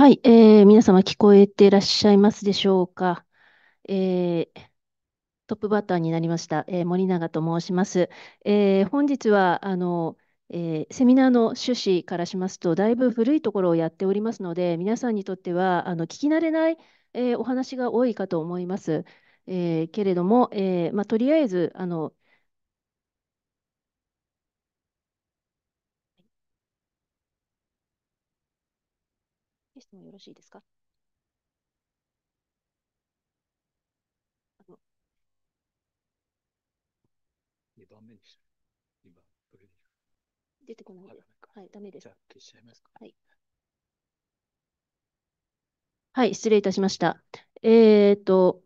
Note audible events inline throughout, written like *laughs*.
はい、えー、皆様聞こえていらっしゃいますでしょうか。えー、トップバッターになりました、えー、森永と申します。えー、本日はあの、えー、セミナーの趣旨からしますと、だいぶ古いところをやっておりますので、皆さんにとってはあの聞き慣れない、えー、お話が多いかと思います。えー、けれども、えーまあ、とりあえずあの質問よろしいですかあの番目にし出てこないで。はい、だめです。じゃ消しちゃいますか。はい。はい、失礼いたしました。えっ、ー、と、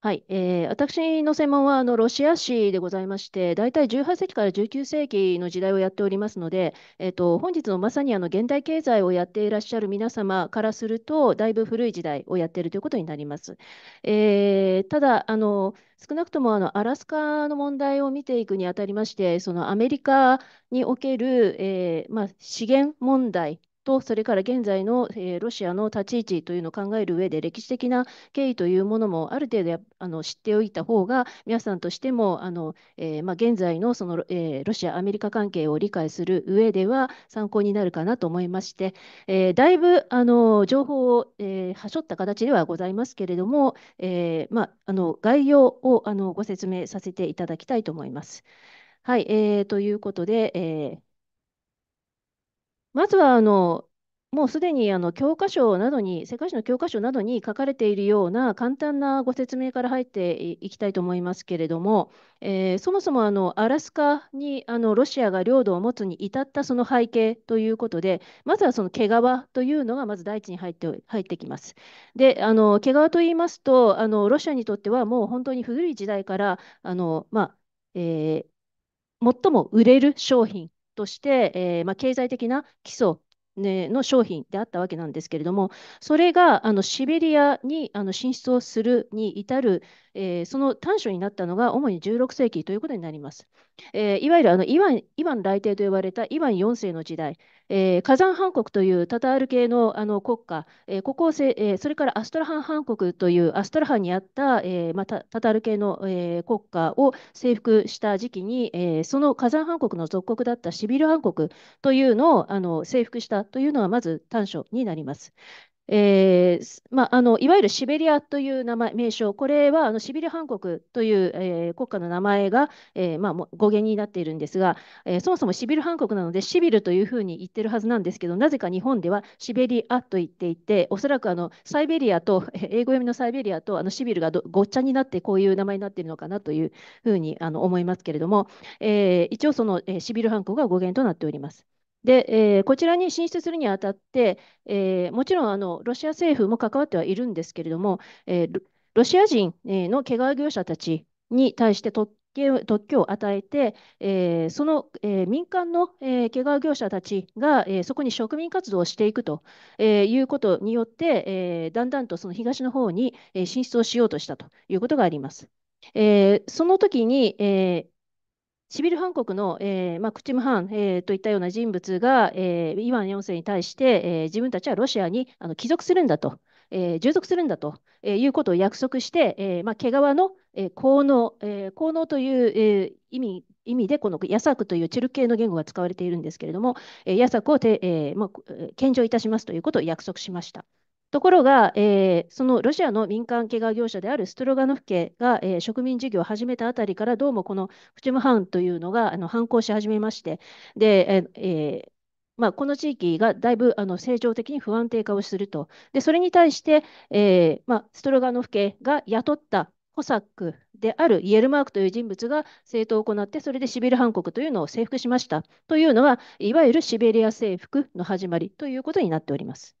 はい、えー、私の専門はあのロシア史でございまして、大体18世紀から19世紀の時代をやっておりますので、えーと、本日のまさにあの現代経済をやっていらっしゃる皆様からすると、だいぶ古い時代をやっているということになります。えー、ただあの、少なくともあのアラスカの問題を見ていくにあたりまして、そのアメリカにおける、えーまあ、資源問題と、それから現在の、えー、ロシアの立ち位置というのを考える上で、歴史的な経緯というものもある程度あの知っておいた方が、皆さんとしても、あのえー、まあ、現在のその、えー、ロシア、アメリカ関係を理解する上では参考になるかなと思いまして、えだいぶあの情報を、えはしょった形ではございますけれども、えまあ、あの概要をあのご説明させていただきたいと思います。はい、えー、ということで、えーまずはあの、もうすでにあの教科書などに、世界史の教科書などに書かれているような簡単なご説明から入っていきたいと思いますけれども、えーそもそもあのアラスカにあのロシアが領土を持つに至ったその背景ということで、まずはその毛皮というのがまず第一に入って入ってきます。で、あの毛皮と言いますとあの、ロシアにとってはもう本当に古い時代から、あのまあえー最も売れる商品として、えー、まあ、経済的な基礎ね、の商品であったわけなんですけれども、それがあのシベリアにあの進出をするに至る、えー、その端緒になったのが主に16世紀ということになります。えー、いわゆるあのイワンイワン来帝と呼ばれたイワン4世の時代、えー、火山ハン国というタタール系のあの国家、えー、ここをせ、えー、それからアストラハンハン国というアストラハンにあった、えーまあ、タタール系の、えー、国家を征服した時期に、えー、その火山ハン国の属国だったシビルハン国というのをあの征服したというのがまず短所になります。えーまあ、あのいわゆるシベリアという名前名称、これはあのシベリア半国という、えー、国家の名前が、えーまあ、語源になっているんですが、えー、そもそもシビル半国なのでシビルというふうに言ってるはずなんですけど、なぜか日本ではシベリアと言っていて、おそらくあのサイベリアと、*laughs* 英語読みのサイベリアとあのシビルがごっちゃになって、こういう名前になっているのかなというふうにあの思いますけれども、えー、一応その、えー、シビル半国が語源となっております。で、えー、こちらに進出するにあたって、えー、もちろんあのロシア政府も関わってはいるんですけれども、えー、ロシア人のけが業者たちに対して特権特許を与えて、えー、その、えー、民間の、えー、業者たちが、えー、そこに植民活動をしていくと、えー、いうことによって、えー、だんだんとその東の方に、え進出をしようとしたということがあります。えー、その時に、えーシビル・ハンコクの、えーまあ、クチム・ハン、えー、といったような人物が、えー、イワン4世に対して、えー、自分たちはロシアにあの帰属するんだと、えー、従属するんだと、えー、いうことを約束して、えーまあ、毛皮の、えー、効能、えー、効能という、えー、意味意味でこのヤサクというチェル系の言語が使われているんですけれども、えヤサクをて、えーまあ、献上いたしますということを約束しました。ところが、えー、そのロシアの民間怪我業者であるストロガノフ家が、えー、植民事業を始めたあたりから、どうもこのプチムハンというのがあの反抗し始めまして、で、えーまあ、この地域がだいぶあの成長的に不安定化をすると。で、それに対して、えーまあ、ストロガノフ家が雇ったコサックであるイエルマークという人物が政党を行って、それでシビル反国というのを征服しましたというのは、いわゆるシベリア征服の始まりということになっております。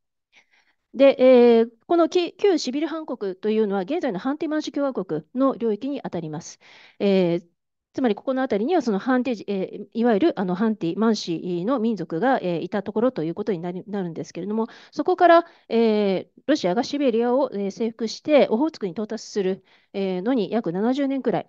で、えー、この旧シビルハン国というのは現在のハンティマンシュ共和国の領域にあたります。えー、つまりここの辺りにはそのハンテ、えー、いわゆるあのハンティマンシの民族が、えー、いたところということになるんですけれども、そこから、えー、ロシアがシベリアを、えー、征服してオホーツクに到達する、えー、のに約70年くらい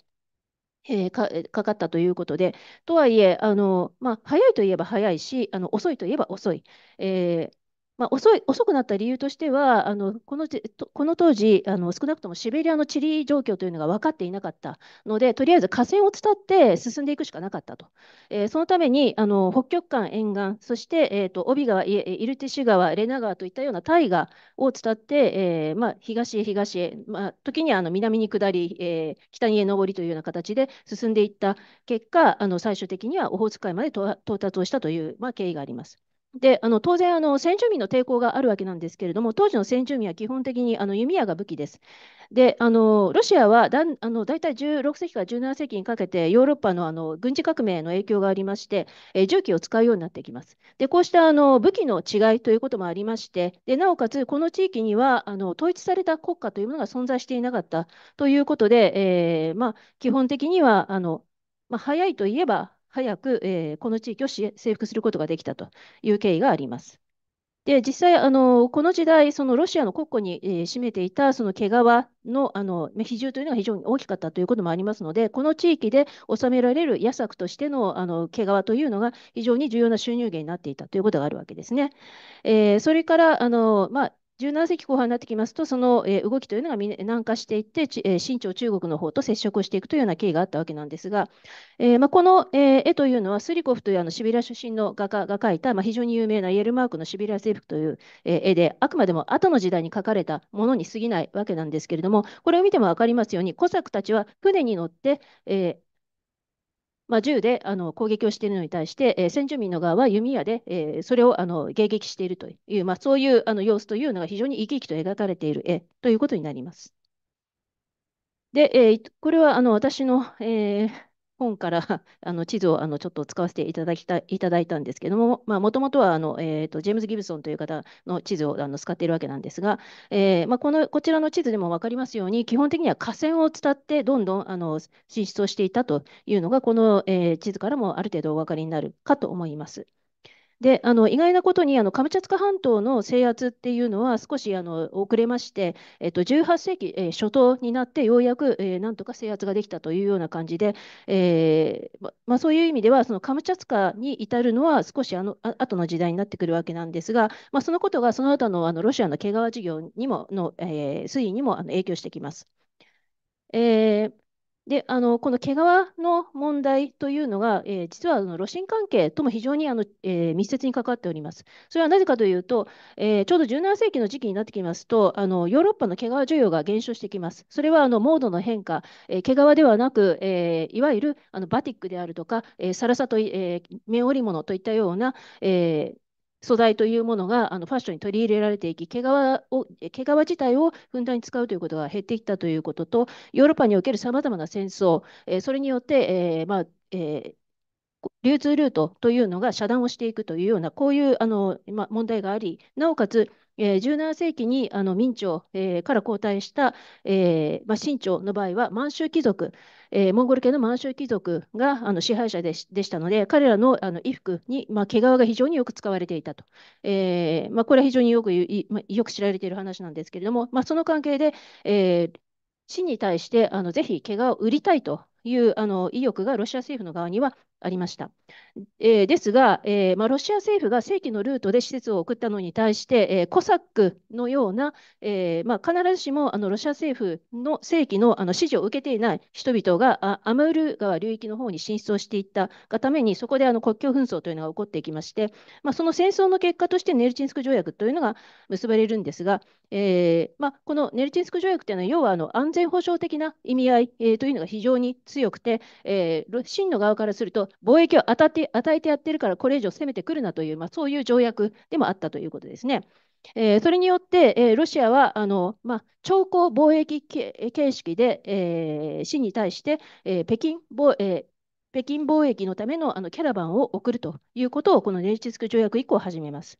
えー、かかかったということで、とはいえ、あのまあ、早いといえば早いし、あの遅いといえば遅い、えー、まあ、遅い遅くなった理由としては、あのこのこの当時あの、少なくともシベリアの地理状況というのが分かっていなかったので、とりあえず河川を伝って進んでいくしかなかったと。えー、そのためにあの北極間沿岸、そして、えーと、帯川、イルティシ川、レナ川といったような大河を伝って、えーまあ、東へ東へ、まあ、時にあの南に下り、えー、北に上りというような形で進んでいった結果、あの最終的にはオホーツク海まで到達をしたという、まあ、経緯があります。であの当然あの、先住民の抵抗があるわけなんですけれども、当時の先住民は基本的にあの弓矢が武器です。であのロシアはだあの大体16世紀から17世紀にかけて、ヨーロッパのあの軍事革命の影響がありまして、え銃器を使うようになってきます。でこうしたあの武器の違いということもありまして、でなおかつ、この地域にはあの統一された国家というものが存在していなかったということで、えー、まあ、基本的にはあの、まあ、早いといえば早く、えー、この地域を征服することができたという経緯があります。で実際あの、この時代、そのロシアの国庫に、えー、占めていたその毛皮のあの比重というのが非常に大きかったということもありますので、この地域で収められる野作としてのあの毛皮というのが非常に重要な収入源になっていたということがあるわけですね。えー、それからあの、まあ17世紀後半になってきますと、その、え動きというのが南下していって、え清朝中国の方と接触していくというような経緯があったわけなんですが、えー、まあ、この、え絵というのは、スリコフというあのシベリア出身の画家が描いた、まあ、非常に有名なイエルマークのシベリア征服という、え絵で、あくまでも後の時代に描かれたものに過ぎないわけなんですけれども、これを見ても分かりますように、コサクたちは船に乗って、えーまあ、銃であの攻撃をしているのに対して、えー、先住民の側は弓矢で、えー、それをあの迎撃しているという、まあ、そういうあの様子というのが非常に生き生きと描かれている絵ということになります。で、えー、これはあの私の、えー、本から *laughs* あの地図をあのちょっと使わせていただきたいただいたんですけども、もともとはあの、えーと、とジェームズ・ギブソンという方の地図をあの使っているわけなんですが、えー、まあ、このこちらの地図でも分かりますように、基本的には河川を伝ってどんどんあの進出をしていたというのが、この、えー、地図からもある程度お分かりになるかと思います。であの意外なことにあのカムチャツカ半島の制圧っていうのは少しあの遅れまして、えっと、18世紀、えー、初頭になってようやく、えー、なんとか制圧ができたというような感じで、えーまあ、そういう意味ではそのカムチャツカに至るのは少しあのあ後の時代になってくるわけなんですが、まあ、そのことがその後のあのロシアの毛皮事業にもの、えー、推移にもあの影響してきます。えーであのこの毛皮の問題というのが、えー、実はあの露心関係とも非常にあの、えー、密接に関わっております。それはなぜかというと、えー、ちょうど17世紀の時期になってきますとあのヨーロッパの毛皮需要が減少してきます。それはあのモードの変化、え毛皮ではなく、えいわゆるあのバティックであるとか、えー、サラサと、えー、綿織物といったような、え素材というものがあのファッションに取り入れられていき、毛皮を毛皮自体をふんだんに使うということが減っていったということと、ヨーロッパにおけるさまざまな戦争、えそれによって、えー、まあえー流通ルートというのが遮断をしていくというような、こういうあの、ま、問題があり、なおかつ、えー、17世紀にあの明朝、えー、から交代した、えーま、清朝の場合は満州貴族、えー、モンゴル系の満州貴族があの支配者でしたので、彼らのあの衣服に、まあ、毛皮が非常によく使われていたと。えーまあ、これは非常によく,、まあ、よく知られている話なんですけれども、まあ、その関係で、えー、市に対してあのぜひ毛皮を売りたいというあの意欲がロシア政府の側にはありました。えー、ですが、えー、まあ、ロシア政府が正規のルートで施設を送ったのに対して、えー、コサックのような、えまあ、必ずしもあのロシア政府の正規のあの指示を受けていない人々がアムール川流域の方に進出をしていったがために、そこであの国境紛争というのが起こっていきまして、まあ、その戦争の結果としてネルチンスク条約というのが結ばれるんですが、えまこのネルチンスク条約というのは、要はあの安全保障的な意味合い、えというのが非常に強くて、えー、真の側からすると、貿易を与えてやってるから、これ以上攻めてくるなという、まあ、そういう条約でもあったということですね。えー、それによって、えー、ロシアはあの、まあ、長貿易形式で、えー、市に対して、えー、北京貿、えー北京貿易のためのあのキャラバンを送るということを、このネイチスク条約以降始めます。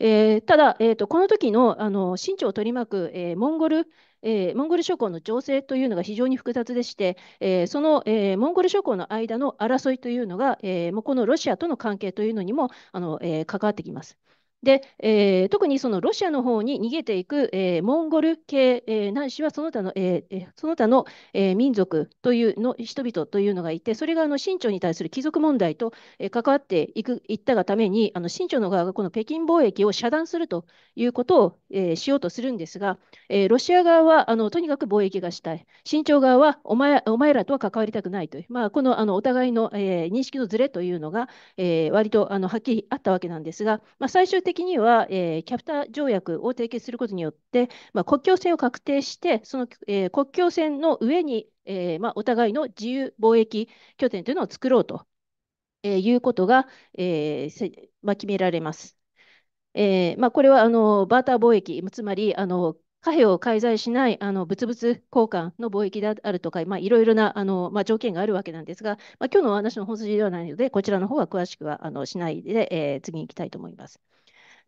えー、ただ、えーと、この時のあの朝を取り巻く、えー、モンゴル、えー、モンゴル諸侯の情勢というのが非常に複雑でして、えー、その、えー、モンゴル諸侯の間の争いというのが、えもうこのロシアとの関係というのにもあの、え関わってきます。で、えー、特にそのロシアの方に逃げていく、えー、モンゴル系、えー、ないしはその他の,、えー、その他の、えー、民族というの人々というのがいて、それがあの清朝に対する貴族問題と、えー、関わっていくいったがために、あの清朝の側がこの北京貿易を遮断するということを、えー、しようとするんですが、えー、ロシア側はあのとにかく貿易がしたい、清朝側はお前お前らとは関わりたくないという、まあ、このあのお互いの、えー、認識のずれというのが、えー、割とあのはっきりあったわけなんですが、まあ、最終的的には、えー、キャプター条約を締結することによって、まあ、国境線を確定して、その、えー、国境線の上に、えーまあ、お互いの自由貿易拠点というのを作ろうと、えー、いうことが、えーまあ、決められます。えーまあ、これはあのバーター貿易、つまりあの貨幣を介在しないあの物々交換の貿易であるとか、まあ、いろいろなあの、まあ、条件があるわけなんですが、まあ、今日のお話の本筋ではないので、こちらの方は詳しくはあのしないで、えー、次に行きたいと思います。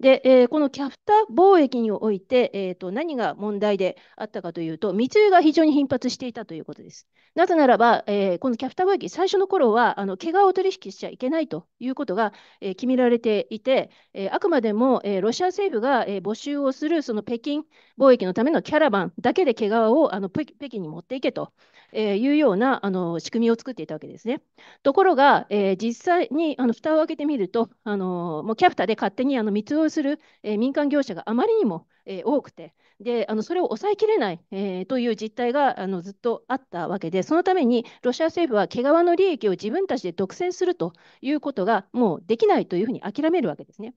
で、えー、このキャフター貿易において、えーと、何が問題であったかというと、密輸が非常に頻発していたということです。なぜならば、えー、このキャフター貿易、最初の頃はあの怪我を取引しちゃいけないということが、えー、決められていて、えあくまでも、えロシア政府が、え募集をするその北京貿易のためのキャラバンだけで怪我をあの北京に持っていけとえー、いうようなあの仕組みを作っていたわけですね。ところが、えー、実際にあの蓋を開けてみると、あのもうキャプタで勝手にあの密をする、えー、民間業者があまりにも、えー、多くて、であのそれを抑えきれない、えー、という実態があのずっとあったわけで、そのためにロシア政府は毛皮の利益を自分たちで独占するということがもうできないというふうに諦めるわけですね。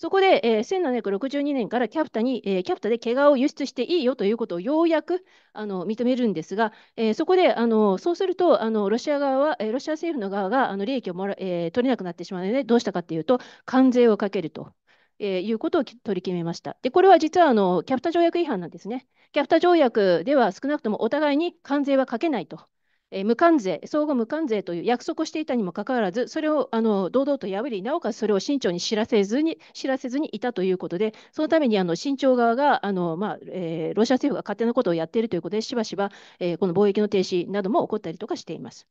そこで、えー、1762年からキャプタに、えー、キャプタで怪我を輸出していいよということをようやくあの認めるんですが、えー、そこであのそうするとあのロシア側は、えロシア政府の側があの利益をもら、え取れなくなってしまうので、どうしたかというと、関税をかけると。えー、いうことを取り決めました。で、これは実はあのキャプタ条約違反なんですね。キャプタ条約では少なくともお互いに関税はかけないとえー、無関税、相互無関税という約束をしていたにもかかわらず、それをあの堂々と破り、なおかつそれを慎重に知らせずに知らせずにいたということで、そのためにあの側があの、まあえー、ロシア政府が勝手なことをやっているということで、しばしば、えー、この貿易の停止なども起こったりとかしています。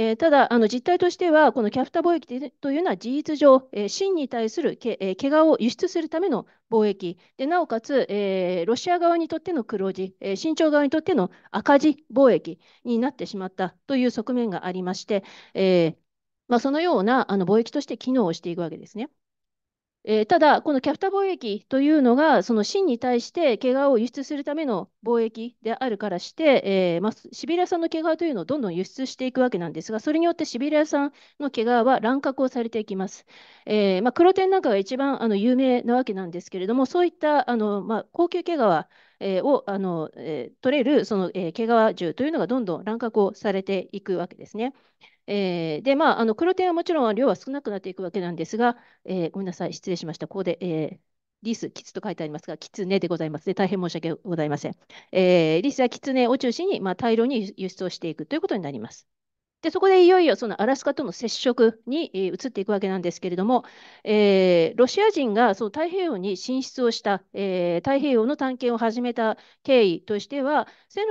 えー、ただ、あの実態としては、このキャフタ貿易というのは事実上、えー、真に対するけ、えー、怪我を輸出するための貿易で、なおかつ、えー、ロシア側にとっての黒字、えー、新側にとっての赤字貿易になってしまったという側面がありまして、えーまあ、そのようなあの貿易として機能をしていくわけですね。えー、ただ、このキャプター貿易というのが、その真に対して毛皮を輸出するための貿易であるからして、えー、まあ、シベリア産の毛皮というのをどんどん輸出していくわけなんですが、それによってシベリア産の毛皮は乱獲をされていきます。えー、まあ、黒点なんかが一番あの有名なわけなんですけれども、そういったあの、まあ、高級毛皮えー、をあの、えー、取れるその、えー、毛皮銃というのがどんどん乱獲をされていくわけですね。えー、で、まあ、あの黒点はもちろん量は少なくなっていくわけなんですが、えー、ごめんなさい、失礼しました。ここで、えー、リス、キツと書いてありますが、キツネでございます、ね。大変申し訳ございません。えー、リスやキツネを中心に、まあ、大量に輸出をしていくということになります。で、そこでいよいよそのアラスカとの接触に、えー、移っていくわけなんですけれども、えー、ロシア人がその太平洋に進出をした、えー、太平洋の探検を始めた経緯としては、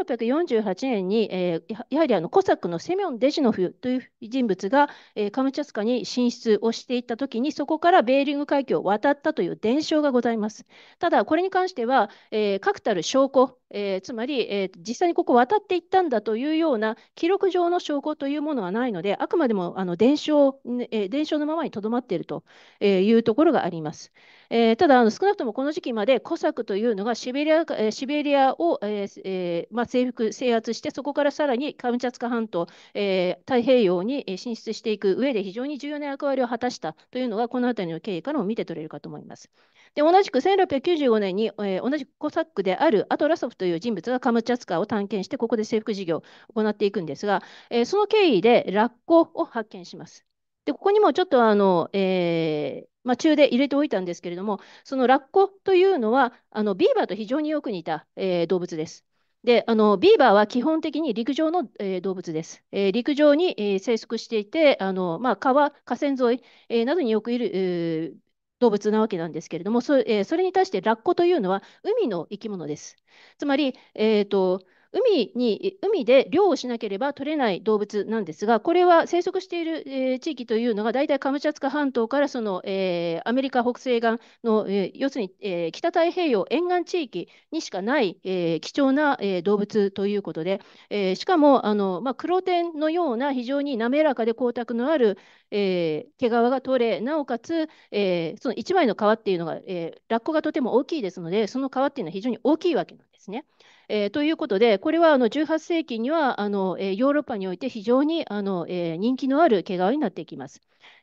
1648年に、えやはりあのコサックのセミョン・デジノフという人物が、えカムチャツカに進出をしていったときに、そこからベーリング海峡を渡ったという伝承がございます。ただ、これに関しては、え確たる証拠えー、つまり、えー、実際にここ渡っていったんだというような記録上の証拠というものはないので、あくまでもあの伝承、えー、伝承のままにとどまっているというところがあります。えー、ただあの、少なくともこの時期までコサクというのがシベリア,、えシベリアを、えーまあ、征服、制圧して、そこからさらにカムチャツカ半島、えー、太平洋に進出していく上で非常に重要な役割を果たしたというのが、この辺りの経緯からも見て取れるかと思います。で、同じく1695年に、えー、同じコサックであるアトラソフという人物がカムチャツカを探検して、ここで征服事業を行っていくんですが、えー、その経緯でラッコを発見します。で、ここにもちょっとあの、えー、まあ、中で入れておいたんですけれども、そのラッコというのは、あのビーバーと非常によく似た、え動物です。であのビーバーは基本的に陸上の、えー、動物です。えー、陸上に、えー、生息していて、あのまあ、川、河川沿い、えなどによくいる、動物なわけなんですけれども、そ,、えー、それに対してラッコというのは海の生き物です。つまり、えーと海に海で漁をしなければ取れない動物なんですが、これは生息している、えー、地域というのが、大体カムチャツカ半島からその、えー、アメリカ北西岸の、えー、要するに、え北太平洋沿岸地域にしかない、え貴重な、え動物ということで、えしかもあの、まあ、黒点のような非常に滑らかで光沢のある、え毛皮が取れ、なおかつ、えその1枚の皮っていうのが、えラッコがとても大きいですので、その皮っていうのは非常に大きいわけなんですね。えー、ということで、これはあの18世紀にはあの、えー、ヨーロッパにおいて非常にあの、えー、人気のある毛皮になっていきます。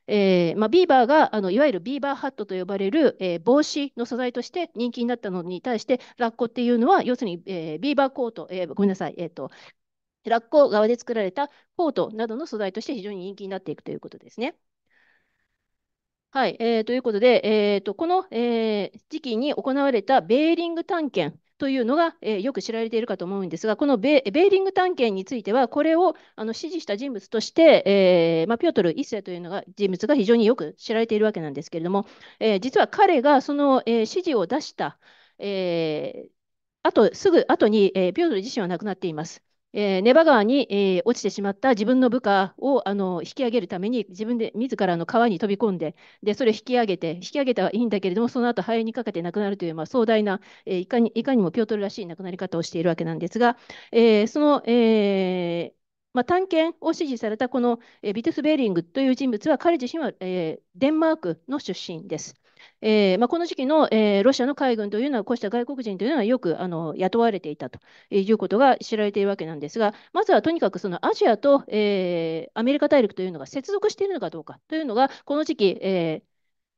えーまあ、ビーバーがあのいわゆるビーバーハットと呼ばれる、えー、帽子の素材として人気になったのに対してラッコっていうのは要するに、えー、ビーバーコート、えー、ごめんなさい、えーと、ラッコ側で作られたコートなどの素材として非常に人気になっていくということですね。はい、えー、ということで、えーと、この、えー、時期に行われたベーリング探検というのが、えー、よく知られているかと思うんですが、このベーリング探検については、これをあの支持した人物として、えー、まあ、ピョートル1世というのが人物が非常によく知られているわけなんですけれども、えー、実は彼がその、え指示を出した、えあとすぐ後に、えピョートル自身は亡くなっています。えー、ネバ川に、えー、落ちてしまった自分の部下をあの引き上げるために自分で自らの川に飛び込んででそれを引き上げて引き上げたはいいんだけれどもその後肺エにかけて亡くなるという、まあ、壮大な、えー、いかにいかにもピョートルらしい亡くなり方をしているわけなんですが、えその、えまあ、探検を指示されたこのビトゥス・ベーリングという人物は彼自身は、えデンマークの出身です。えー、まあ、この時期の、えー、ロシアの海軍というのは、こうした外国人というのはよくあの雇われていたということが知られているわけなんですが、まずはとにかくそのアジアと、えー、アメリカ大陸というのが接続しているのかどうかというのが、この時期、え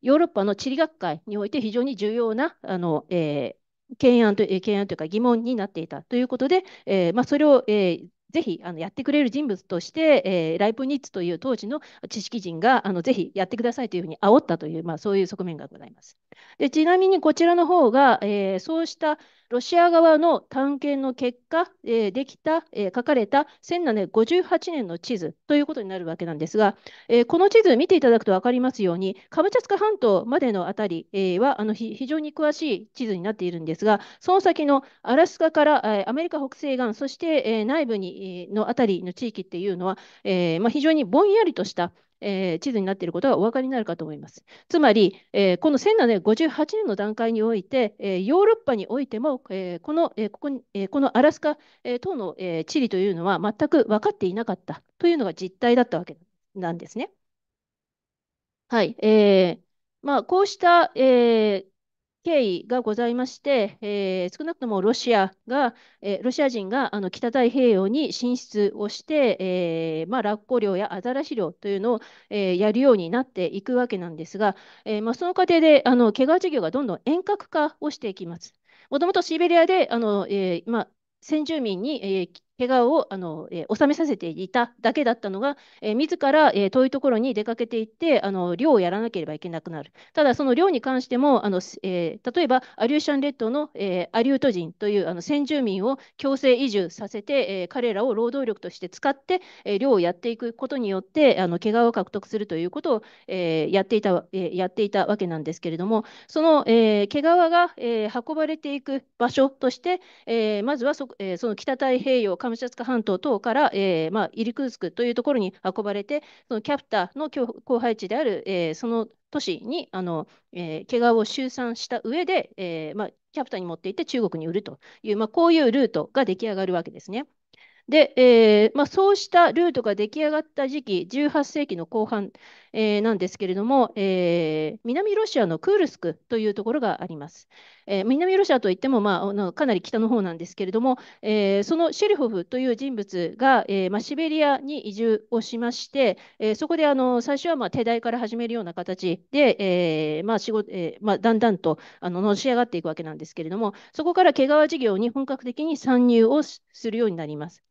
ヨーロッパの地理学会において非常に重要なあの、え懸案と懸案というか疑問になっていたということで、えまあ、それを、えぜひあのやってくれる人物として、えー、ライプニッツという当時の知識人があのぜひやってくださいというふうに煽ったという、まあ、そういう側面がございます。でちなみにこちらの方が、えー、そうしたロシア側の探検の結果、えー、できた、えー、書かれた1758年の地図ということになるわけなんですが、えー、この地図見ていただくと分かりますように、カムチャツカ半島までのあたり、えはあの非常に詳しい地図になっているんですが、その先のアラスカから、えアメリカ北西岸、そして、え内部に、のあたりの地域っていうのは、えまあ、非常にぼんやりとした、えー、地図になっていることがお分かりになるかと思います。つまり、えー、この1758年の段階において、えー、ヨーロッパにおいても、えこの、えここに、えこのアラスカ、え等の、え地理というのは全く分かっていなかったというのが実態だったわけなんですね。はい。えまあ、こうした、え経緯がございまして、えー、少なくともロシアが、えー、ロシア人があの北太平洋に進出をして、えーまあ、ラッコ漁やアザラシ漁というのを、えー、やるようになっていくわけなんですが、えーまあ、その過程であの怪我事業がどんどん遠隔化をしていきます。もともとシベリアであの、えーまあ、先住民に、えー怪我をあの、えー、収めさせていただけだったのが、えー、自ら、えー、遠いところに出かけていってあの漁をやらなければいけなくなる。ただその漁に関してもあの、えー、例えばアリューシャン列島の、えー、アリュート人というあの先住民を強制移住させて、えー、彼らを労働力として使って、えー、漁をやっていくことによってあの怪我を獲得するということを、えー、やっていた、えー、やっていたわけなんですけれどもその、えー、毛が、えー、運ばれていく場所として、えー、まずはそ,、えー、その北太平洋カムチャツカ半島等から、えーまあ、イリクースクというところに運ばれて、そのキャプターの後輩地である、えー、その都市にあの、えー、怪我を集散した上で、えーまあ、キャプターに持っていって中国に売るという、まあ、こういうルートが出来上がるわけですね。で、えーまあ、そうしたルートが出来上がった時期、18世紀の後半、えー、なんですけれども、えー、南ロシアのクールスクというところがあります。えー、南ロシアといっても、まあ、かなり北の方なんですけれども、えー、そのシェルホフという人物が、えーまあ、シベリアに移住をしまして、えー、そこであの最初はまあ手代から始めるような形で、えーまあ仕事えーまあ、だんだんとあののし上がっていくわけなんですけれども、そこから毛皮事業に本格的に参入をするようになります。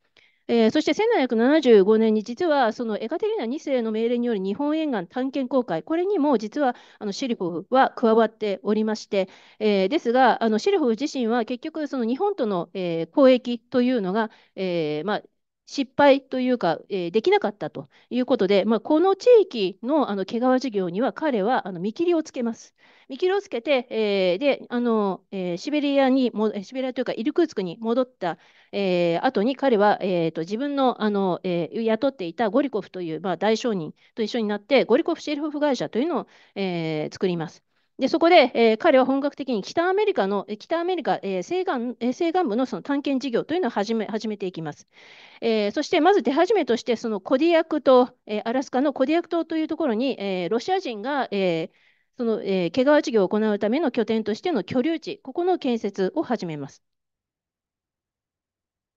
えー、そして1775年に実はそのエカテリーナ2世の命令による日本沿岸探検公開、これにも実はあのシリフォフは加わっておりまして、えー、ですがあのシリフォフ自身は結局その日本との、えー、交易というのが、えーまあ、失敗というか、えー、できなかったということで、まあ、この地域のあの毛皮事業には彼はあの見切りをつけます。見切りをつけて、えー、であの、えー、シベリアにも、シベリアというかイルクーツクに戻った、えー、後に彼は、えーと、自分のあの、えー、雇っていたゴリコフという、まあ、大商人と一緒になって、ゴリコフシェルフ会社というのを、えー、作ります。でそこで、えー、彼は本格的に北アメリカの北アメリカ、えー、西岸え西岸部のその探検事業というのを始め始めていきます。えー、そしてまず手始めとしてそのコディアク島、えー、アラスカのコディアク島というところに、えー、ロシア人が、えー、その、えー、毛皮事業を行うための拠点としての居留地ここの建設を始めます。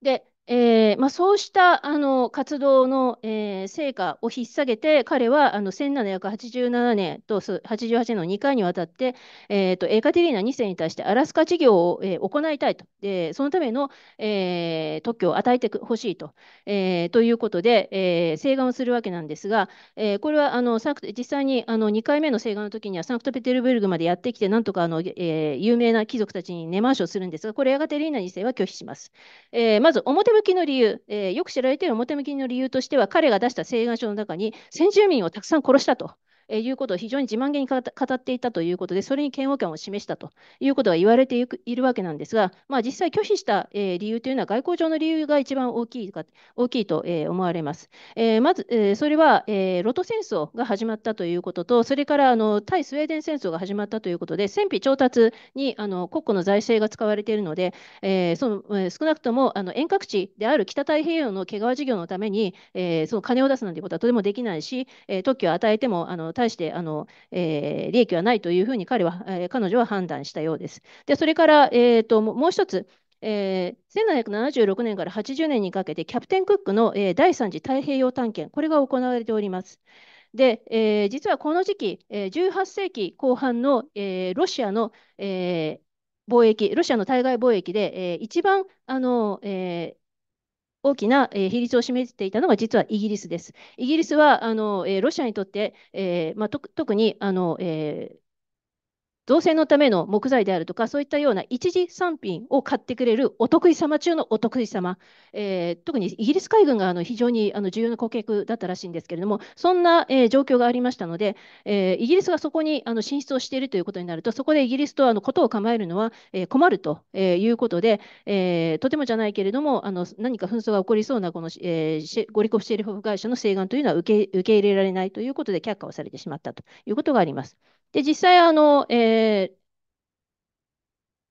で、えーまあ、そうしたあの活動の、えー、成果を引っ提げて、彼はあの1787年と88年の2回にわたって、えーと、エカテリーナ2世に対してアラスカ事業を、えー、行いたいと、でそのための、えー、特許を与えてほしいと,、えー、ということで、えー、請願をするわけなんですが、えー、これはあの実際にあの2回目の請願の時にはサンクトペテルブルグまでやってきて、なんとかあの、えー、有名な貴族たちに根回しをするんですが、これ、エカテリーナ2世は拒否します。えー、まず表向きの理由、えー、よく知られている表向きの理由としては、彼が出した請願書の中に、先住民をたくさん殺したと。えいうことを非常に自慢げに語っていたということで、それに嫌悪感を示したということが言われているわけなんですが、まあ、実際拒否した、え理由というのは外交上の理由が一番大きいか大きいと、え思われます。えまず、えそれは、えロト戦争が始まったということと、それからあの対スウェーデン戦争が始まったということで、戦費調達にあの国庫の財政が使われているので、えその少なくともあの遠隔地である北太平洋の毛皮事業のために、えその金を出すなんてことはとてもできないし、え特許を与えてもあの大してあの、えー、利益はないというふうに彼は、えー、彼女は判断したようです。でそれから、えーと、もう一つ、えー、1776年から80年にかけてキャプテン・クックの、えー、第三次太平洋探検これが行われております。で、えー、実はこの時期、えー、18世紀後半の、えー、ロシアの、えー、貿易ロシアの対外貿易で、えー、一番あの、えー、大きな、え比率を占めていたのが実はイギリスです。イギリスはあの、えロシアにとって、えまあ、特にあの、え造成のための木材であるとか、そういったような一次産品を買ってくれるお得意様中のお得意様、えー、特にイギリス海軍があの非常にあの重要な顧客だったらしいんですけれども、そんな、えー、状況がありましたので、えー、イギリスがそこにあの進出をしているということになると、そこでイギリスとあのことを構えるのは、え困るということで、えとてもじゃないけれども、あの何か紛争が起こりそうなこの、えゴリコフシェリフ会社の請願というのは受け入れられないということで却下をされてしまったということがあります。で、実際、あの、えー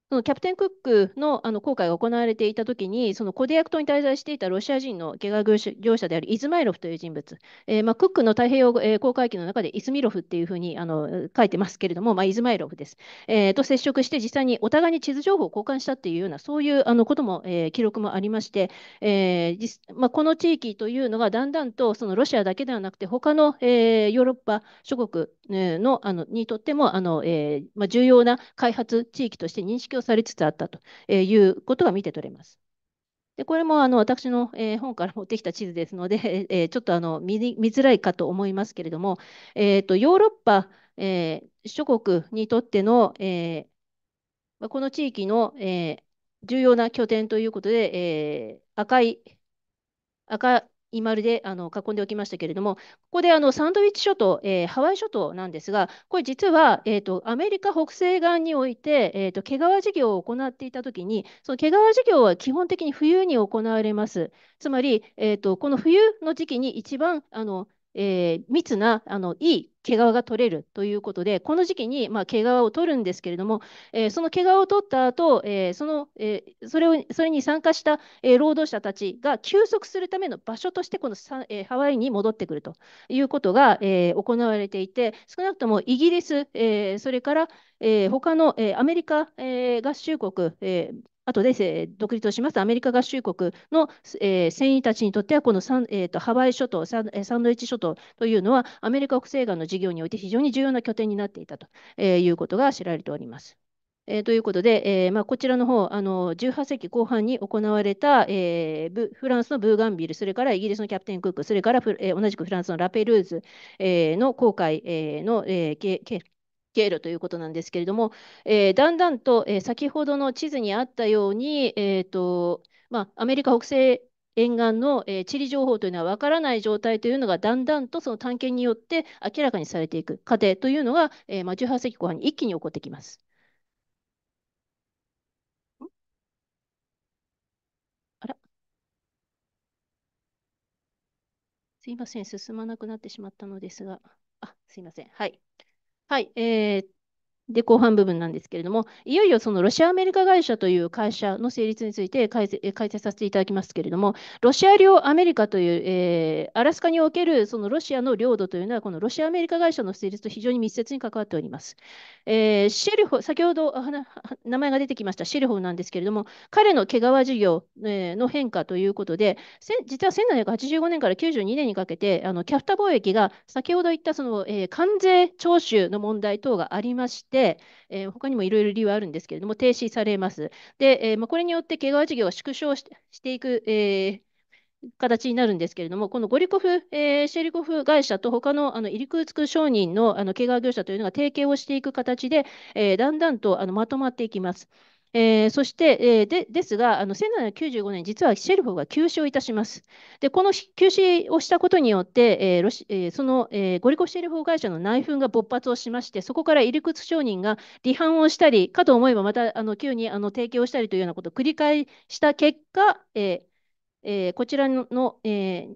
そのキャプテン・クックのあの航海が行われていたときに、そのコディアク島に滞在していたロシア人の下外業者であるイズマイロフという人物、えー、まあ、クックの太平洋、えー、航海記の中でイスミロフっていうふうにあの書いてますけれども、まあ、イズマイロフです、えー、と接触して、実際にお互いに地図情報を交換したっていうような、そういうあのことも、え記録もありまして、えまあ、この地域というのがだんだんとそのロシアだけではなくて、他の、えヨーロッパ諸国のあのにとってもあの、えまあ、重要な開発地域として認識を強されつつあったということが見て取れます。で、これもあの私の、え本から持ってきた地図ですので、えちょっとあの見づらいかと思いますけれども、えーと、ヨーロッパ、えー、諸国にとっての、えー、この地域の、えー、重要な拠点ということで、え赤い赤マルであの囲んでおきましたけれども、ここであのサンドウィッチ諸島、えー、ハワイ諸島なんですが、これ実は、えーと、アメリカ北西岸において、えーと、毛皮事業を行っていたときに、その毛皮事業は基本的に冬に行われます。つまり、えーとこの冬の時期に一番あのえー、密なあのいい毛皮が取れるということで、この時期に、まあ、毛皮を取るんですけれども、えー、その毛皮を取った後、えー、その、えー、それをそれに参加した、え労働者たちが休息するための場所として、このサ、えハワイに戻ってくるということが、え行われていて、少なくともイギリス、えそれから、え他の、えアメリカ、え合衆国、えあとで、えー、独立をしますアメリカ合衆国の、えー、船員たちにとっては、このサン、えーと、ハワイ諸島サン、サンドイッチ諸島というのは、アメリカ北西岸の事業において非常に重要な拠点になっていたと、えー、いうことが知られております。えー、ということで、えーまあ、こちらの方あの18世紀後半に行われた、えー、フランスのブーガンビル、それからイギリスのキャプテン・クック、それからえー、同じくフランスのラペルーズ、えー、の航海、えー、の、えー、けけ経路ということなんですけれども、えー、だんだんと、えー、先ほどの地図にあったように、えーとまあ、アメリカ北西沿岸の、えー、地理情報というのは分からない状態というのがだんだんとその探検によって明らかにされていく過程というのが、えーまあ、18世紀後半に一気に起こってきます。あらすいません、進まなくなってしまったのですが、あすいません、はい。はい、えーっで、後半部分なんですけれども、いよいよそのロシア・アメリカ会社という会社の成立について解説させていただきますけれども、ロシア領アメリカという、えー、アラスカにおけるそのロシアの領土というのは、このロシア・アメリカ会社の成立と非常に密接に関わっております。えー、シェルフ、先ほど名前が出てきましたシェルホなんですけれども、彼の毛皮事業の変化ということで、実は1785年から92年にかけて、あのキャフタ貿易が先ほど言ったその、えー、関税徴収の問題等がありまして、で、えー、他にもいろいろ理由はあるんですけれども、停止されます。で、えーまあ、これによって毛皮事業は縮小していく、えー、形になるんですけれども、このゴリコフ、えー、シェリコフ会社と他のあのイリクーツク商人のあの毛皮業者というのが提携をしていく形で、えー、だんだんとあのまとまっていきます。えー、そして、えー、でですが、あの1795年、実はシェルホフが急死をいたします。で、この急死をしたことによって、えーロシえー、その、えー、ゴリコシェルホフ会社の内紛が勃発をしまして、そこから入ルク商人が離反をしたり、かと思えばまたあの急にあの提供したりというようなことを繰り返した結果、えーえー、こちらの、えー、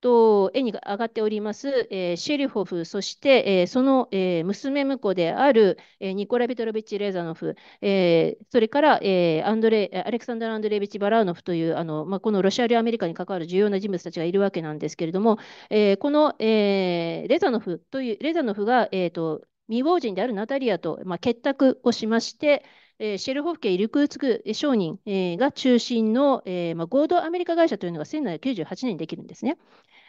と、絵に上がっております、えー、シェリホフ、そして、えー、その、えー、娘婿である、えー、ニコラ・ビトロビッチ・レザノフ、えー、それから、えー、アンドレアレクサンダー・アンドレービッチ・バラーノフというあの、まあ、このロシア領アメリカに関わる重要な人物たちがいるわけなんですけれども、えー、この、えー、レザノフというレザノフが、えーと未亡人であるナタリアと、まあ、結託をしまして、えー、シェルホフ家イルクーツク商人、えー、が中心の、えーまあ、合同アメリカ会社というのが1798年にできるんですね。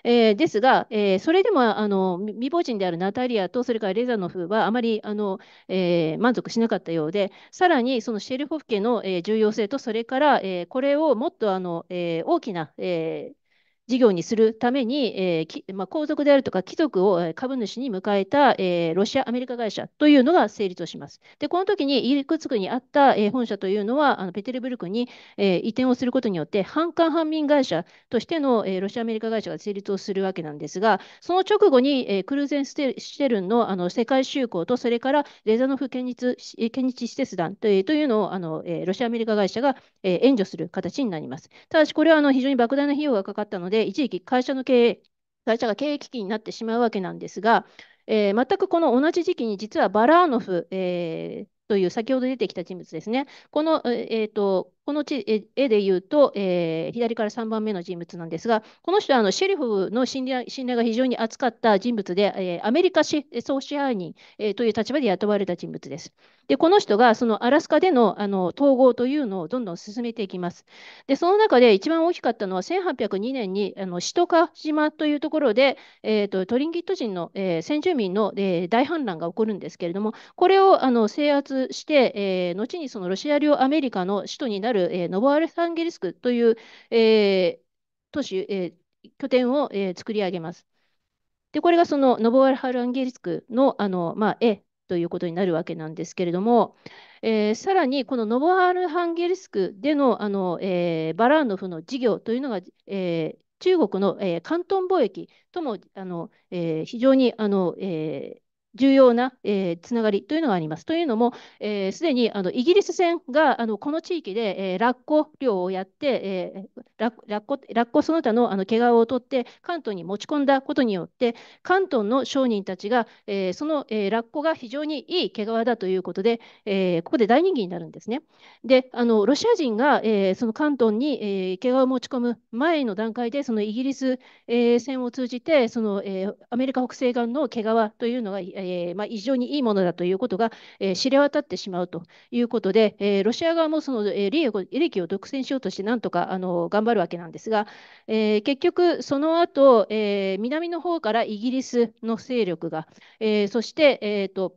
えー、ですが、えー、それでもあの未亡人であるナタリアとそれからレザノフはあまりあの、えー、満足しなかったようでさらにそのシェルホフ家の、えー、重要性とそれから、えー、これをもっとあの、えー、大きな、えー、事業にするために、えーまあ、皇族であるとか貴族を株主に迎えた、えー、ロシア・アメリカ会社というのが成立をします。で、この時にイいクツクにあった、えー、本社というのは、あのペテルブルクに、えー、移転をすることによって、反韓反民会社としての、えー、ロシア・アメリカ会社が成立をするわけなんですが、その直後に、えー、クルーゼンステ・シテルンのあの世界就航と、それからレザノフ県立県立施設団というというのをあの、えー、ロシア・アメリカ会社が、えー、援助する形になります。ただし、これはあの非常に莫大な費用がかかったので、で、一時期会社の経営、会社が経営危機になってしまうわけなんですが、えー、全くこの同じ時期に実はバラーノフ、えー、という先ほど出てきた人物ですね。この、えーと、とこの絵で言うと、えー、左から3番目の人物なんですが、この人はあのシェリフの信頼信頼が非常に厚かった人物で、えー、アメリカ総支配人、えー、という立場で雇われた人物です。で、この人がそのアラスカでのあの統合というのをどんどん進めていきます。で、その中で一番大きかったのは、1802年にあのシトカ島というところで、えーと、トリンギット人の、えー、先住民の、えー、大反乱が起こるんですけれども、これをあの制圧して、えー、後にそのロシア領アメリカの首都になるる、えー、ノボアルサンゲリスクという、えー、都市、えー、拠点を、えー、作り上げます。で、これがそのノボアルハルアンゲリスクの、あの、まあ、絵ということになるわけなんですけれども、えー、さらにこのノボアルハンゲリスクでのあの、えー、バラーノフの事業というのが、えー、中国の、えー、関東貿易ともあの、えー、非常にあの、えー、重要な、えー、つながりというのがあります。というのも、す、えー、で、にあのイギリス船があのこの地域で、えー、ラッコ漁をやって、えー、ラッコラッコその他のあの毛皮を取って関東に持ち込んだことによって関東の商人たちが、えー、その、えー、ラッコが非常にいい毛皮だということで、えー、ここで大人気になるんですね。であのロシア人が、えー、その関東に、えー、毛皮を持ち込む前の段階でそのイギリス、えー、船を通じてその、えー、アメリカ北西岸の毛皮というのが、えー、まあ、非常にいいものだということが、えー、知れ渡ってしまうということで、えー、ロシア側もその、え利益を独占しようとして、なんとかあの頑張るわけなんですが、え結局、その後、え南の方からイギリスの勢力が、えそして、えーと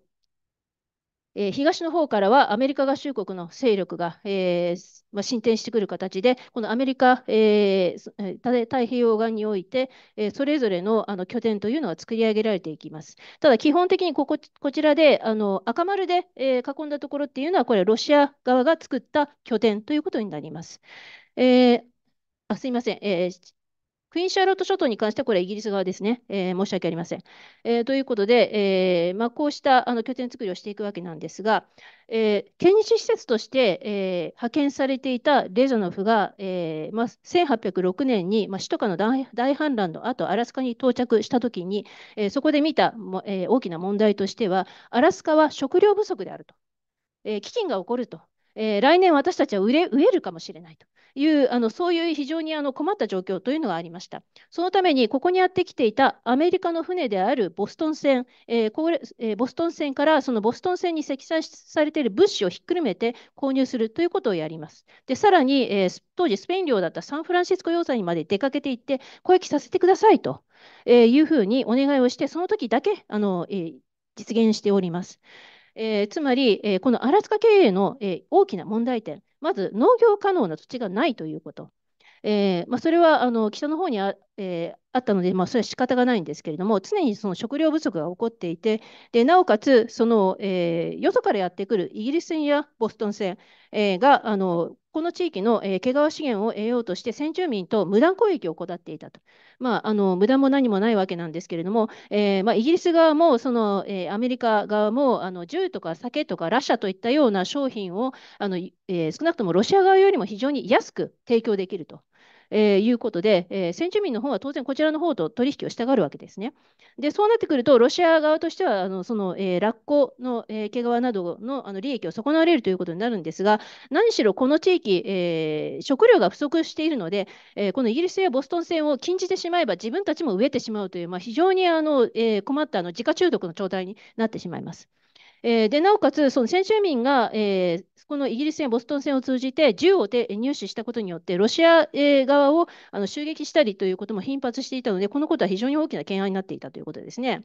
えー、東の方からはアメリカ合衆国の勢力が、えーまあ、進展してくる形で、このアメリカ、えー、太平洋側において、えー、それぞれのあの拠点というのは作り上げられていきます。ただ、基本的にこここちらであの赤丸で、えー、囲んだところっていうのは、これ、ロシア側が作った拠点ということになります。えー、あすいません、えークイーン・シャーロット諸島に関しては、これはイギリス側ですね。えー、申し訳ありません。えー、ということで、えーまあ、こうしたあの拠点作りをしていくわけなんですが、えー、検視施設として、えー、派遣されていたレゾノフが、えーまあ、1806年に、まあ、首都下の大反乱の後、アラスカに到着したときに、えー、そこで見た、えー、大きな問題としては、アラスカは食料不足であると。えー、飢饉が起こると。えー、来年私たちは飢えるかもしれないと。いうあのそういう非常にあの困った状況というのがありました。そのためにここにやってきていたアメリカの船であるボストン船、えーこれえー、ボストン船からそのボストン船に積載されている物資をひっくるめて購入するということをやります。でさらに、えー、当時スペイン領だったサンフランシスコ要塞にまで出かけていって攻撃させてくださいと、えいうふうにお願いをして、その時だけあの、え実現しております。えー、つまり、えー、このアラスカ経営の、えー、大きな問題点、まず農業可能な土地がないということ。えーまあ、それはあの北の方にあえー、あったので、まあ、それは仕方がないんですけれども、常にその食料不足が起こっていて、でなおかつその、えー、よそからやってくるイギリス船やボストン船、えー、があのこの地域の、えー、毛皮資源を得ようとして、先住民と無断攻撃を行っていたと、まあ、あの無断も何もないわけなんですけれども、えーまあ、イギリス側もその、えー、アメリカ側もあの銃とか酒とかラッシャといったような商品をあの、えー、少なくともロシア側よりも非常に安く提供できると。えー、いうことで、えー、先住民の方は当然こちらの方と取引をしたがるわけですね。で、そうなってくると、ロシア側としては、あのその、えー、ラッコの、えー、毛皮などのあの利益を損なわれるということになるんですが、何しろこの地域、えー、食料が不足しているので、えー、このイギリスやボストン戦を禁じてしまえば、自分たちも飢えてしまうという、まあ、非常にあの、えー、困ったあの自家中毒の状態になってしまいます。えー、でなおかつ、その先住民が、えー、このイギリス戦、ボストン戦を通じて銃をで入手したことによって、ロシア、側をあの襲撃したりということも頻発していたので、このことは非常に大きな懸案になっていたということですね。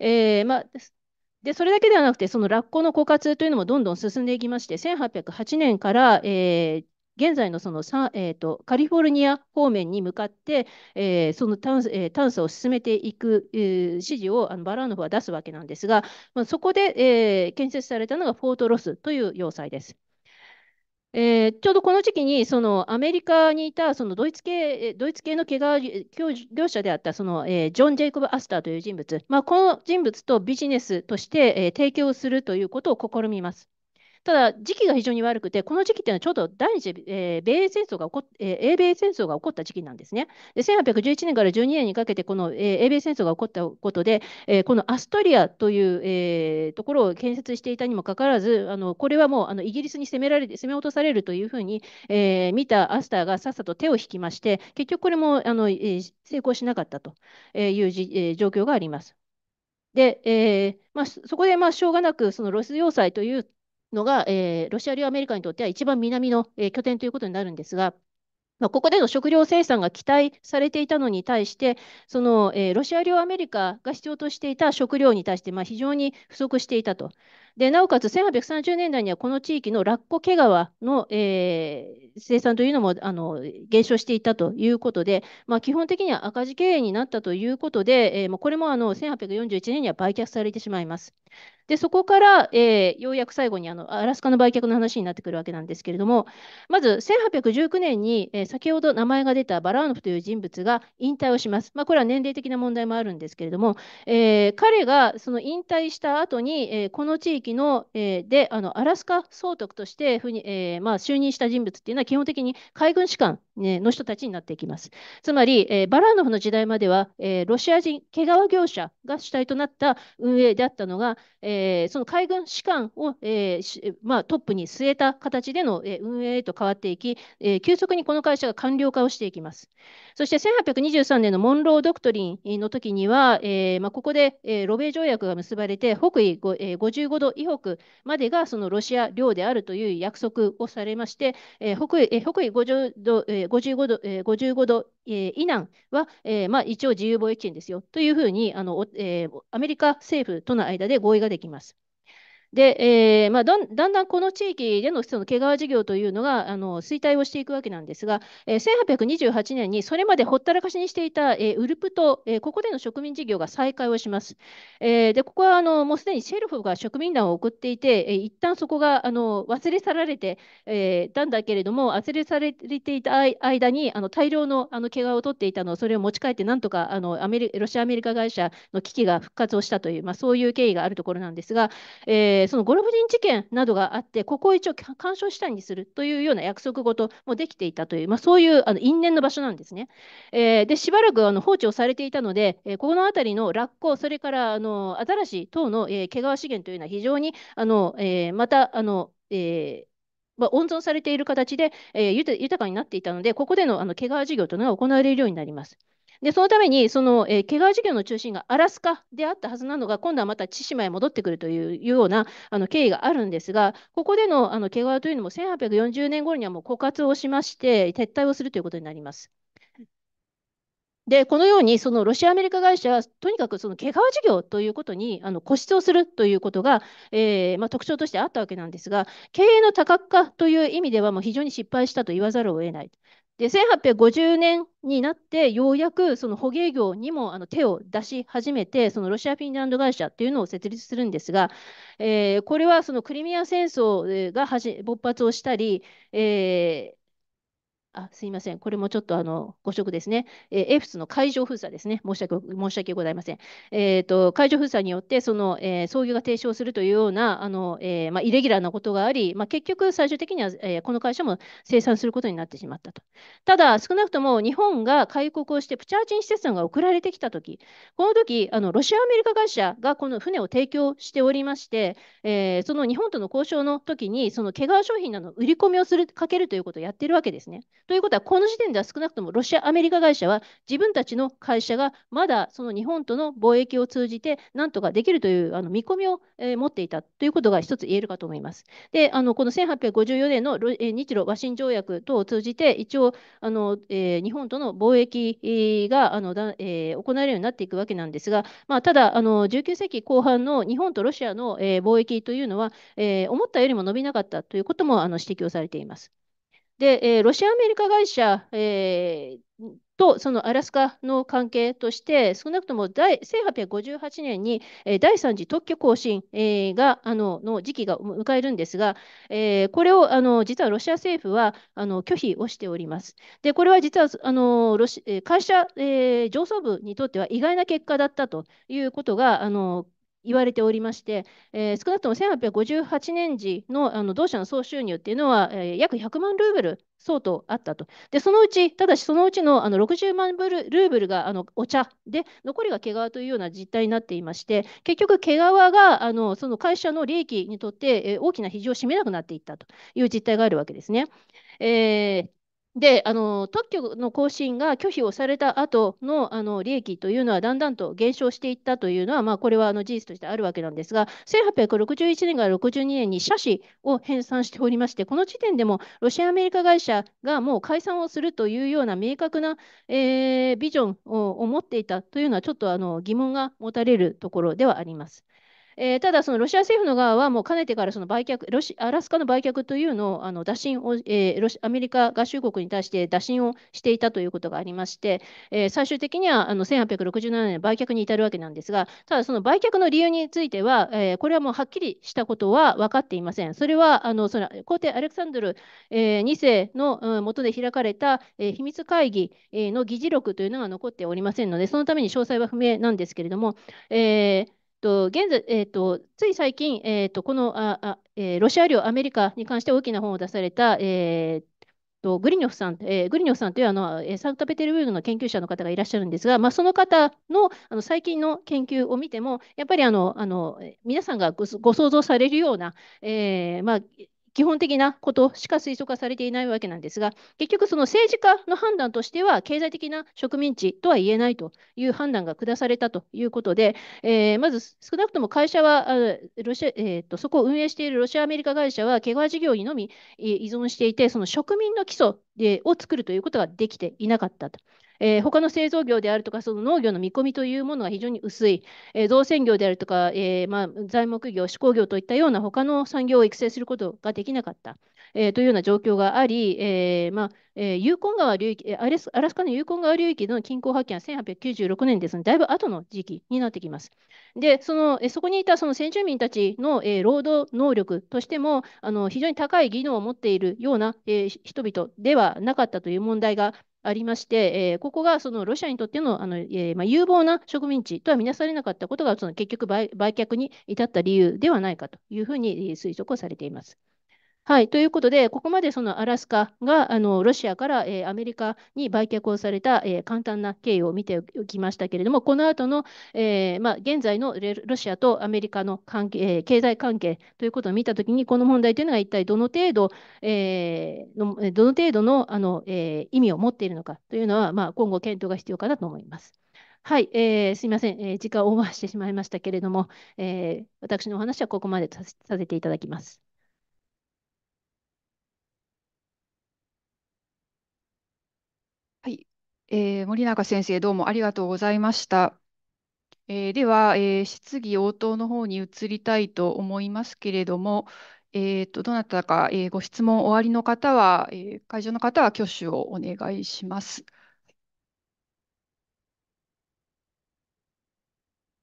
えーまあで、それだけではなくて、そのラッコの枯渇というのもどんどん進んでいきまして、1808年から、えー、現在のその、えーと、カリフォルニア方面に向かって、えー、その探,、えー、探査を進めていく、えー、指示をあのバラーノフは出すわけなんですが、まあ、そこで、えー、建設されたのがフォートロスという要塞です。えー、ちょうどこの時期にそのアメリカにいたそのドイツ系ドイツ系の怪我業者であったその、えー、ジョン・ジェイコブ・アスターという人物、まあ、この人物とビジネスとして、えー、提供するということを試みます。ただ、時期が非常に悪くて、この時期っていうのはちょうど第二次、えー、米戦争が起こ、えー、英米戦争が起こった時期なんですね。で、1811年から12年にかけて、この、えー、英米戦争が起こったことで、えー、このアストリアという、えー、ところを建設していたにもかかわらず、あのこれはもうあのイギリスに攻められ攻め落とされるというふうに、えー、見たアスターがさっさと手を引きまして、結局これもあの、えー、成功しなかったというじ、えー、状況があります。で、えーまあ、そこでまあしょうがなくそのロス要塞というのが、えー、ロシア領アメリカにとっては一番南の、えー、拠点ということになるんですが、まあ、ここでの食料生産が期待されていたのに対して、その、えー、ロシア領アメリカが必要としていた食料に対して、まあ、非常に不足していたと。でなおかつ1830年代にはこの地域のラッコ毛皮の、えー、生産というのもあの減少していたということで、まあ、基本的には赤字経営になったということで、えー、もうこれもあの1841年には売却されてしまいます。でそこから、えー、ようやく最後にあのアラスカの売却の話になってくるわけなんですけれども、まず1819年に、えー、先ほど名前が出たバラーノフという人物が引退をします。まあ、これは年齢的な問題もあるんですけれども、えー、彼がその引退した後に、えー、この地域の、えー、であのアラスカ総督としてふに、えーまあ、就任した人物っていうのは基本的に海軍士官の人たちになっていきます。つまり、えー、バラーノフの時代までは、えー、ロシア人毛皮業者が主体となった運営であったのが、えー、その海軍士官を、えまあ、トップに据えた形での、え運営へと変わっていき、え急速にこの会社が官僚化をしていきます。そして1823年のモンロー・ドクトリンの時には、えまあ、ここで、えロベー条約が結ばれて北緯、え55度以北までがそのロシア領であるという約束をされまして、え北緯北緯50度、え55度、えー、55度、えー、以南は、えーまあ、一応自由貿易圏ですよというふうにあの、えー、アメリカ政府との間で合意ができます。で、えー、まあ、だんだんこの地域でのその毛皮事業というのがあの衰退をしていくわけなんですが、えー、1828年にそれまでほったらかしにしていた、えー、ウルプ島、えー、ここでの植民事業が再開をします。えー、でここはあのもうすでにシェルフが植民団を送っていて、えー、一旦そこがあの忘れ去られて、えー、たんだけれども、忘れ去られていた間にあの大量のあの毛皮を取っていたのそれを持ち帰って、なんとかあのアメリロシア・アメリカ会社の危機が復活をしたという、まあ、そういう経緯があるところなんですが、えーそのゴルフ人事件などがあって、ここを一応干渉したいにするというような約束事もできていたという、まあ、そういうあの因縁の場所なんですね。えー、で、しばらくあの放置をされていたので、えー、この辺りの落鉱、それからあの新しい等の、えー、毛皮資源というのは非常にあの、えー、またあの、えー、まあ、温存されている形で、えー、豊かになっていたので、ここでのあの毛皮事業というのが行われるようになります。で、そのために、その、えー、毛皮事業の中心がアラスカであったはずなのが、今度はまた千島へ戻ってくるというようなあの経緯があるんですが、ここでのあの毛皮というのも1840年頃にはもう枯渇をしまして、撤退をするということになります。で、このように、そのロシア・アメリカ会社は、とにかくその毛皮事業ということにあの固執をするということが、えー、まあ、特徴としてあったわけなんですが、経営の多角化という意味では、もう非常に失敗したと言わざるを得ない。で1850年になってようやくその捕鯨業にもあの手を出し始めてそのロシアフィンランド会社っていうのを設立するんですが、えー、これはそのクリミア戦争がはじ勃発をしたり、えー、あすいません、これもちょっとあの誤植ですね、えー、エフスの海上封鎖ですね、申し訳申し訳ございません。えーと、海上封鎖によって、その、えー、操業が停止をするというようなあの、えー、まあ、イレギュラーなことがあり、まあ、結局、最終的には、えー、この会社も生産することになってしまったと。ただ、少なくとも日本が開国をして、プチャーチン施設が送られてきたとき、このとき、ロシア・アメリカ会社がこの船を提供しておりまして、えその日本との交渉のときに、その毛皮商品などの売り込みをするかけるということをやってるわけですね。ということは、この時点では少なくともロシア、アメリカ会社は自分たちの会社がまだその日本との貿易を通じてなんとかできるというあの見込みを、え持っていたということが一つ言えるかと思います。で、あのこの1854年の、え日露和親条約等を通じて、一応あの、え日本との貿易があのだ、えー、行われるようになっていくわけなんですが、まあ、ただあの、19世紀後半の日本とロシアの、え貿易というのは、え思ったよりも伸びなかったということもあの指摘をされています。で、えー、ロシア・アメリカ会社、えー、とそのアラスカの関係として、少なくとも第1858年に、えー、第3次特許更新、えー、があのの時期が迎えるんですが、えー、これをあの実はロシア政府はあの拒否をしております。で、これは実はあのロシ会社、え上層部にとっては意外な結果だったということがあの言われておりまして、えー、少なくとも1858年時のあの同社の総収入っていうのは、えー、約100万ルーブル相当あったと。で、そのうち、ただしそのうちのあの60万ブルルーブルがあのお茶で、残りが毛皮というような実態になっていまして、結局、毛皮があのその会社の利益にとって、えー、大きな比重を占めなくなっていったという実態があるわけですね。えーであの特許の更新が拒否をされた後のあの利益というのはだんだんと減少していったというのは、まあ、これはあの事実としてあるわけなんですが、1861年から62年に社史を編纂しておりまして、この時点でもロシア・アメリカ会社がもう解散をするというような明確な、えー、ビジョンを持っていたというのは、ちょっとあの疑問が持たれるところではあります。えー、ただ、そのロシア政府の側は、もうかねてからその売却ロシ、アラスカの売却というのを、あの打診を、えー、ロシアメリカ合衆国に対して打診をしていたということがありまして、えー、最終的にはあの1867年、売却に至るわけなんですが、ただ、その売却の理由については、えー、これはもうはっきりしたことは分かっていません。それは、あのその皇帝アレクサンドル、えー、2世のもとで開かれた、えー、秘密会議の議事録というのが残っておりませんので、そのために詳細は不明なんですけれども、えーと現在、えーと、つい最近、えーと、このああ、えー、ロシア領アメリカに関して大きな本を出された、えーとグリニョフさん、えー、グリニョフさんというあのサンクトペテルブルグの研究者の方がいらっしゃるんですが、まあ、その方のあの最近の研究を見ても、やっぱりあのあの皆さんがご想像されるような、えー、まあ、基本的なことしか推測はされていないわけなんですが、結局、その政治家の判断としては、経済的な植民地とは言えないという判断が下されたということで、えー、まず少なくとも会社は、ロシアえーと、そこを運営しているロシア・アメリカ会社は、怪我事業にのみ依存していて、その植民の基礎を作るということができていなかったと。えー、他の製造業であるとか、その農業の見込みというものが非常に薄い、えー、造船業であるとか、えー、まあ、材木業、手工業といったような他の産業を育成することができなかった、えというような状況があり、えまあえー、ユーコン川流域アラス、アラスカのユーコン川流域の均衡発見は1896年ですので、だいぶ後の時期になってきます。で、そのえそこにいたその先住民たちの、えー、労働能力としてもあの、非常に高い技能を持っているような、えー、人々ではなかったという問題がありまして、えー、ここがそのロシアにとってのあの、えー、まあ、有望な植民地とは見なされなかったことがその結局売却に至った理由ではないかというふうに推測をされています。はい、ということで、ここまでそのアラスカがあのロシアから、えー、アメリカに売却をされた、えー、簡単な経緯を見ておきましたけれども、この後の、えー、まあ、現在のロシアとアメリカの関係、え経済関係ということを見たときに、この問題というのが一体どの程度、えのどの程度のあの、え意味を持っているのかというのは、まあ、今後検討が必要かなと思います。はい、えー、すみません、え時間をオーバーしてしまいましたけれども、え私のお話はここまでさせていただきます。えー、森永先生、どうもありがとうございました。えー、では、えー質疑応答の方に移りたいと思いますけれども、えーと、どなたか、えーご質問おありの方は、えー会場の方は挙手をお願いします。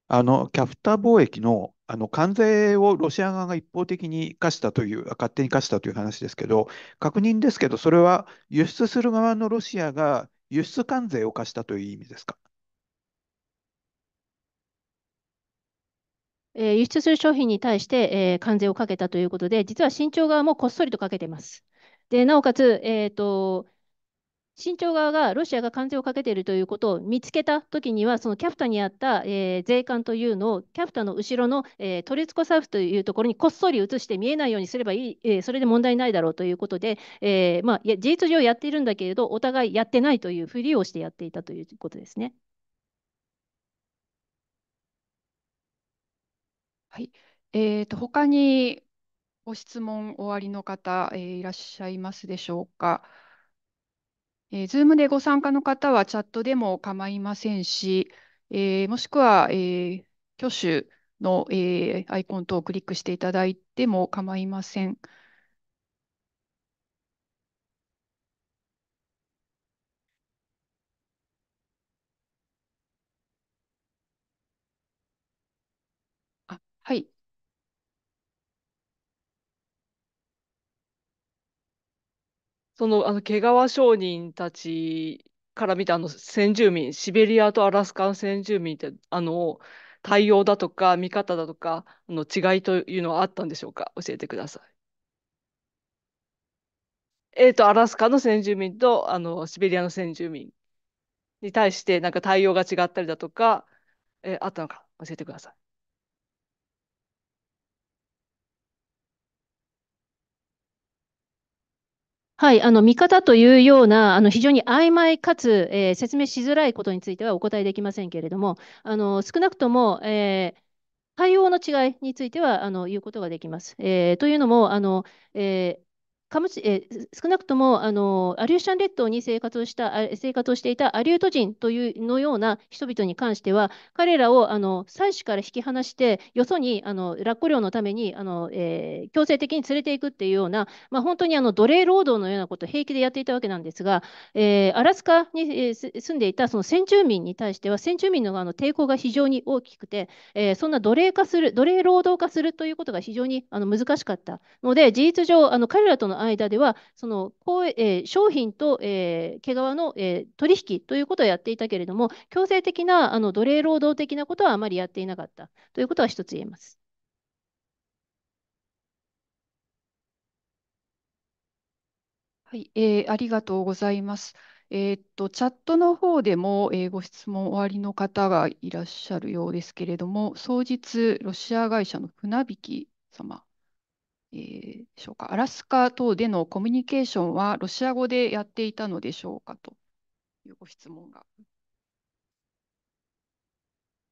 あの、キャプタ貿易の、あの関税をロシア側が一方的に課したという、勝手に課したという話ですけど、確認ですけど、それは輸出する側のロシアが輸出関税を課したという意味ですかえー、輸出する商品に対して、えー、関税をかけたということで、実は新潮側もこっそりとかけてます。でなおかつ、えーと清朝側がロシアが関税をかけているということを見つけたときには、そのキャプタにあった、えー、税関というのを、キャプタの後ろの、えー、トリツコサウというところにこっそり移して見えないようにすればいい、えー、それで問題ないだろうということで、えーまあ、事実上やっているんだけれど、お互いやってないというふりをしてやっていたということですね。はい、えーと、と他にご質問おありの方、えー、いらっしゃいますでしょうか。えー、Zoom でご参加の方はチャットでも構いませんし、えー、もしくは、えー、挙手の、えー、アイコン等をクリックしていただいても構いません。あはい。その、あの、毛皮商人たちから見たあの先住民、シベリアとアラスカの先住民って、あの、対応だとか見方だとかの違いというのはあったんでしょうか教えてください。えっと、アラスカの先住民とあのシベリアの先住民に対してなんか対応が違ったりだとか、えーあったのか教えてください。はい、あの見方というような、あの非常に曖昧かつ、えー、説明しづらいことについてはお答えできませんけれども、あの少なくとも、えー、対応の違いについてはあの言うことができます。えー、というのもあの、えかむつえ少なくともあのアリューシャン列島に生活をした生活をしていたアリュート人というのような人々に関しては彼らをあの妻子から引き離してよそにあのラッコ漁のためにあの、えー、強制的に連れていくっていうような、まあ、本当にあの奴隷労働のようなことを平気でやっていたわけなんですが、えー、アラスカに、えー、住んでいたその先住民に対しては先住民のあの抵抗が非常に大きくて、えー、そんな奴隷化する奴隷労働化するということが非常にあの難しかったので事実上あの彼らとの間では、その公えー、商品と、えー、毛皮の、えー、取引ということはやっていたけれども、強制的なあの奴隷労働的なことはあまりやっていなかったということは一つ言えます。はい、えー、ありがとうございます。えー、っと、チャットの方でも、えー、ご質問終わりの方がいらっしゃるようですけれども、双日ロシア会社の船引様えー、しょうか、アラスカ等でのコミュニケーションはロシア語でやっていたのでしょうかというご質問が。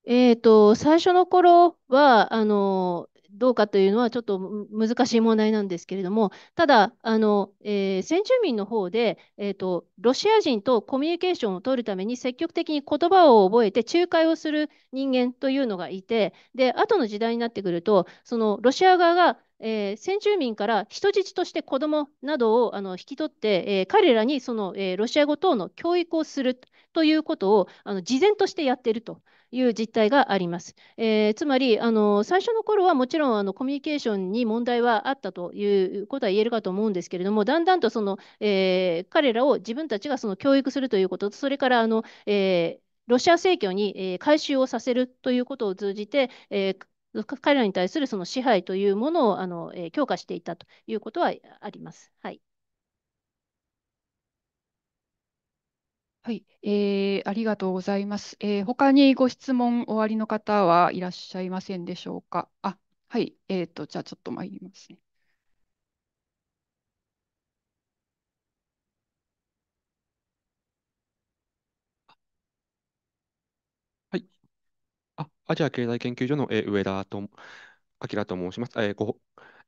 えーと、最初の頃はあのどうかというのはちょっと難しい問題なんですけれども、ただ、あのえー、先住民の方で、えーと、ロシア人とコミュニケーションを取るために積極的に言葉を覚えて仲介をする人間というのがいて、で後の時代になってくると、そのロシア側がえー、先住民から人質として子どもなどをあの引き取って、えー、彼らにその、えー、ロシア語等の教育をするということをあの事前としてやっているという実態があります。えー、つまりあの最初の頃はもちろんあのコミュニケーションに問題はあったということは言えるかと思うんですけれどもだんだんとその、えー、彼らを自分たちがその教育するということとそれからあの、えーロシア正教に、えー、改宗をさせるということを通じて、えー、彼らに対するその支配というものをあの、えー、強化していたということはあります。はい。はい、えー、ありがとうございます。えー、他にご質問おありの方はいらっしゃいませんでしょうか。あ、はい、えっ、ー、と、じゃあちょっと参りますね。アジア経済研究所の、上田と明と申します。えー、ご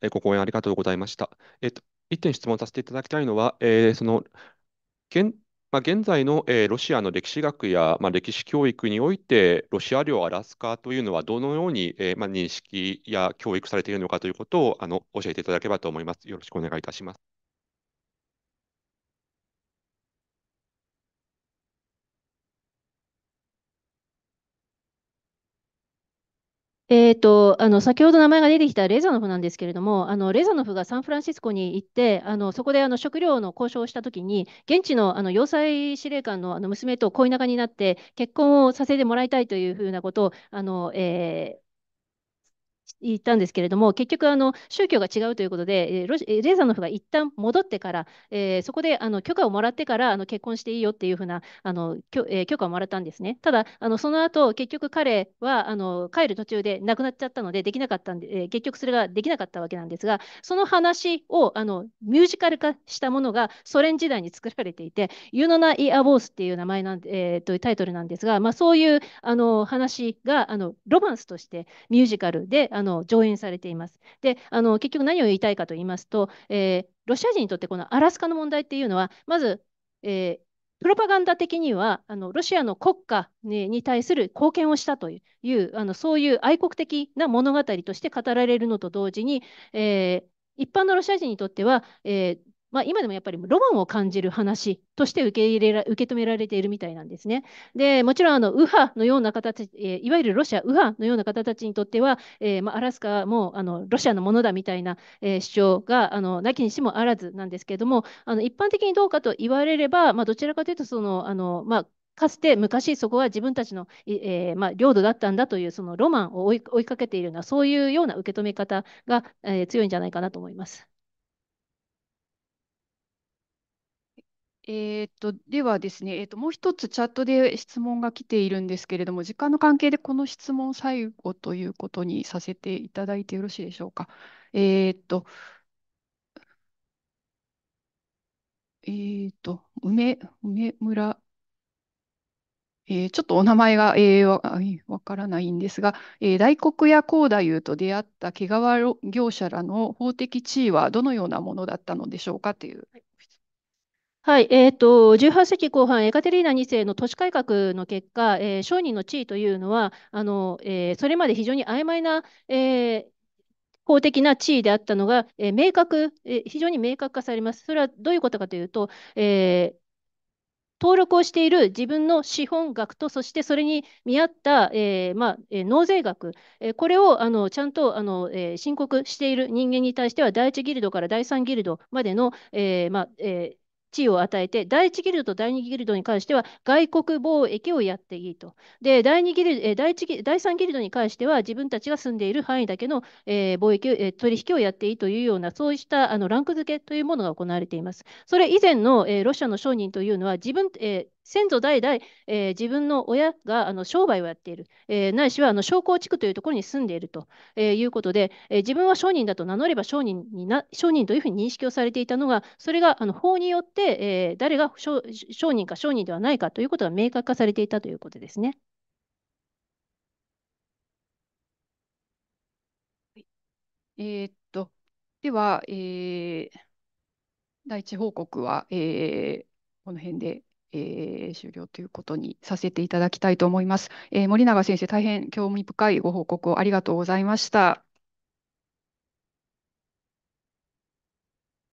えー、ご講演ありがとうございました。えーと、と1点質問させていただきたいのは、えー、その現,、まあ、現在の、えー、ロシアの歴史学や、まあ、歴史教育において、ロシア領アラスカというのはどのように、えーまあ、認識や教育されているのかということをあの教えていただければと思います。よろしくお願いいたします。えーと、あの先ほど名前が出てきたレザノフなんですけれども、あのレザノフがサンフランシスコに行って、あのそこであの食料の交渉をしたときに、現地のあの要塞司令官のあの娘と恋仲になって、結婚をさせてもらいたいというふうなことをあの、えー言ったんですけれども、結局あの、宗教が違うということで、えー、ロシレーザノフが一旦戻ってから、えー、そこであの許可をもらってからあの結婚していいよっていうふうなあのきょ、えー、許可をもらったんですね。ただ、あのその後結局彼はあの帰る途中で亡くなっちゃったので、できなかったんで、えー、結局それができなかったわけなんですが、その話をあのミュージカル化したものがソ連時代に作られていて、ユノナ・イ・アボースっていう名前なん、えー、というタイトルなんですが、まあ、そういうあの話があのロマンスとしてミュージカルであのの上演されています。であの結局何を言いたいかと言いますと、えー、ロシア人にとってこのアラスカの問題っていうのはまず、えープロパガンダ的にはあのロシアの国家に対する貢献をしたというあのそういう愛国的な物語として語られるのと同時に、えー、一般のロシア人にとっては、えー、まあ、今でもやっぱりロマンを感じる話として受け入れら受け止められているみたいなんですね。でもちろんあの右派のような形、えー、いわゆるロシア右派のような方たちにとっては、えーまあ、アラスカもあのロシアのものだみたいな、えー、主張があのなきにしもあらずなんですけれどもあの一般的にどうかと言われれば、まあ、どちらかというとそのあの、まあ、かつて昔そこは自分たちの、えー、まあ、領土だったんだというそのロマンを追いかけているようなそういうような受け止め方が、えー、強いんじゃないかなと思います。えーっと、ではですね、えーっと、もう一つチャットで質問が来ているんですけれども、時間の関係でこの質問最後ということにさせていただいてよろしいでしょうか。えーっと、えーっと、梅、梅村、えーちょっとお名前が、えーわ、わからないんですが、えー大黒屋高太夫と出会った毛皮業者らの法的地位はどのようなものだったのでしょうかというはい、えーと、18世紀後半、エカテリーナ2世の都市改革の結果、えー商人の地位というのは、あのえーそれまで非常に曖昧な、えー法的な地位であったのが、えー明確、えー非常に明確化されます。それはどういうことかというと、えー登録をしている自分の資本額と、そしてそれに見合った、えーまあえー納税額、えーこれをあのちゃんとあの、えー申告している人間に対しては、第一ギルドから第三ギルドまでの、えーまあえー地位を与えて、第1ギルドと第2ギルドに関しては外国貿易をやっていいと。で、第2ギル第第3ギルドに関しては自分たちが住んでいる範囲だけの、えー、貿易、えー、取引をやっていいというような、そうしたあのランク付けというものが行われています。それ以前の、えー、ロシアの商人というのは自分、えー先祖代々、えー、自分の親があの商売をやっている、えー、ないしはあの商工地区というところに住んでいると、えー、いうことで、え自分は商人だと名乗れば商人にな商人というふうに認識をされていたのが、それがあの法によって、え誰が商人か商人ではないかということが明確化されていたということですね。えー、っとでは、え第一報告は、えこの辺で。えー、終了ということにさせていただきたいと思います。えー、森永先生、大変興味深いご報告をありがとうございました。